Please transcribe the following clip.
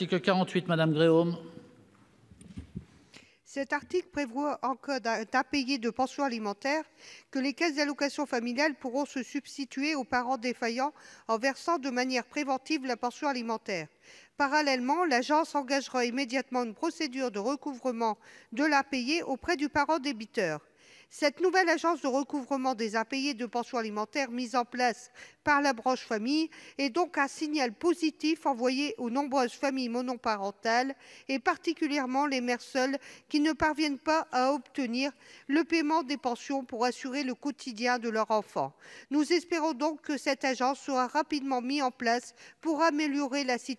Article 48, Madame Cet article prévoit en cas d'impayé de pension alimentaire que les caisses d'allocation familiales pourront se substituer aux parents défaillants en versant de manière préventive la pension alimentaire. Parallèlement, l'agence engagera immédiatement une procédure de recouvrement de l'impayé auprès du parent débiteur. Cette nouvelle agence de recouvrement des impayés de pensions alimentaires mise en place par la branche famille est donc un signal positif envoyé aux nombreuses familles monoparentales et particulièrement les mères seules qui ne parviennent pas à obtenir le paiement des pensions pour assurer le quotidien de leurs enfants. Nous espérons donc que cette agence sera rapidement mise en place pour améliorer la situation